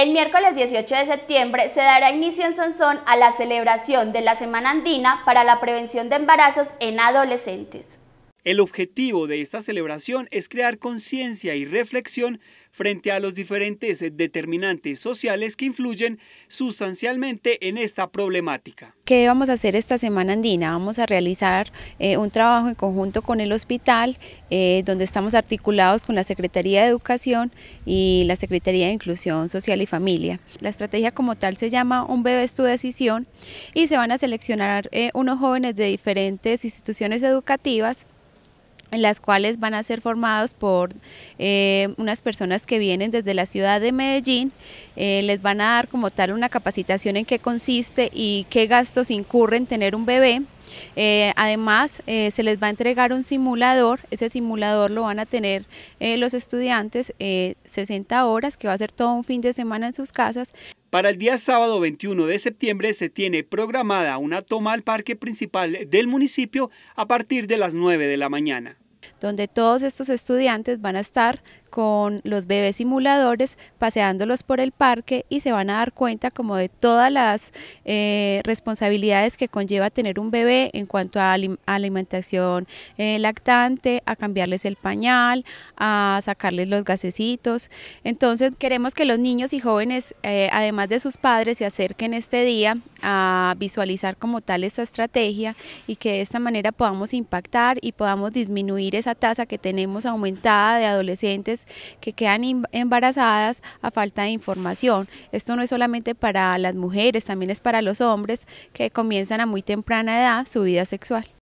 El miércoles 18 de septiembre se dará inicio en Sansón a la celebración de la Semana Andina para la Prevención de Embarazos en Adolescentes. El objetivo de esta celebración es crear conciencia y reflexión frente a los diferentes determinantes sociales que influyen sustancialmente en esta problemática. ¿Qué vamos a hacer esta semana andina? Vamos a realizar eh, un trabajo en conjunto con el hospital, eh, donde estamos articulados con la Secretaría de Educación y la Secretaría de Inclusión Social y Familia. La estrategia como tal se llama Un bebé es tu decisión y se van a seleccionar eh, unos jóvenes de diferentes instituciones educativas en las cuales van a ser formados por eh, unas personas que vienen desde la ciudad de Medellín, eh, les van a dar como tal una capacitación en qué consiste y qué gastos incurren tener un bebé, eh, además, eh, se les va a entregar un simulador, ese simulador lo van a tener eh, los estudiantes 60 horas, que va a ser todo un fin de semana en sus casas. Para el día sábado 21 de septiembre se tiene programada una toma al parque principal del municipio a partir de las 9 de la mañana donde todos estos estudiantes van a estar con los bebés simuladores, paseándolos por el parque y se van a dar cuenta como de todas las eh, responsabilidades que conlleva tener un bebé en cuanto a alimentación eh, lactante, a cambiarles el pañal, a sacarles los gasecitos. Entonces queremos que los niños y jóvenes, eh, además de sus padres, se acerquen este día a visualizar como tal esta estrategia y que de esta manera podamos impactar y podamos disminuir esa tasa que tenemos aumentada de adolescentes que quedan em-, embarazadas a falta de información. Esto no es solamente para las mujeres, también es para los hombres que comienzan a muy temprana edad su vida sexual.